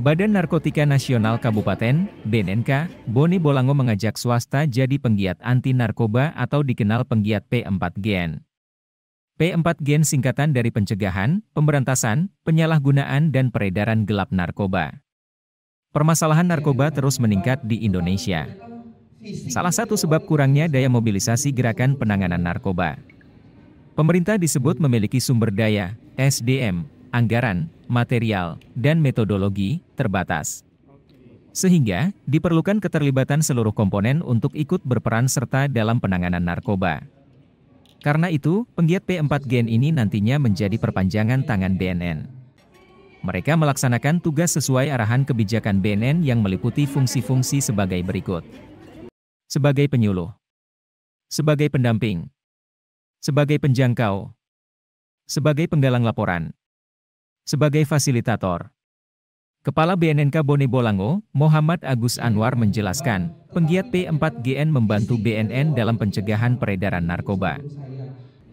Badan Narkotika Nasional Kabupaten, BNNK, Boni Bolango mengajak swasta jadi penggiat anti-narkoba atau dikenal penggiat P4GN. P4GN singkatan dari pencegahan, pemberantasan, penyalahgunaan dan peredaran gelap narkoba. Permasalahan narkoba terus meningkat di Indonesia. Salah satu sebab kurangnya daya mobilisasi gerakan penanganan narkoba. Pemerintah disebut memiliki sumber daya, SDM, anggaran, material, dan metodologi terbatas. Sehingga, diperlukan keterlibatan seluruh komponen untuk ikut berperan serta dalam penanganan narkoba. Karena itu, penggiat P4 Gen ini nantinya menjadi perpanjangan tangan BNN. Mereka melaksanakan tugas sesuai arahan kebijakan BNN yang meliputi fungsi-fungsi sebagai berikut. Sebagai penyuluh. Sebagai pendamping. Sebagai penjangkau. Sebagai penggalang laporan sebagai fasilitator. Kepala BNNK Bone Bolango, Muhammad Agus Anwar menjelaskan, penggiat P4GN membantu BNN dalam pencegahan peredaran narkoba.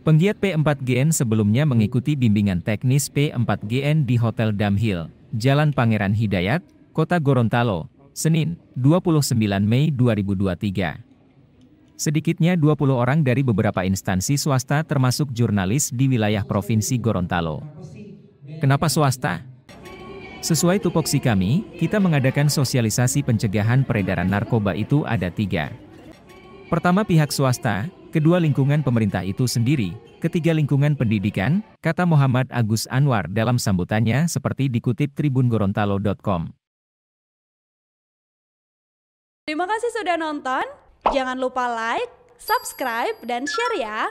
Penggiat P4GN sebelumnya mengikuti bimbingan teknis P4GN di Hotel Damhil, Jalan Pangeran Hidayat, Kota Gorontalo, Senin, 29 Mei 2023. Sedikitnya 20 orang dari beberapa instansi swasta termasuk jurnalis di wilayah Provinsi Gorontalo. Kenapa swasta? Sesuai tupoksi kami, kita mengadakan sosialisasi pencegahan peredaran narkoba itu ada tiga. Pertama pihak swasta, kedua lingkungan pemerintah itu sendiri, ketiga lingkungan pendidikan, kata Muhammad Agus Anwar dalam sambutannya seperti dikutip tribungorontalo.com. Terima kasih sudah nonton, jangan lupa like, subscribe, dan share ya!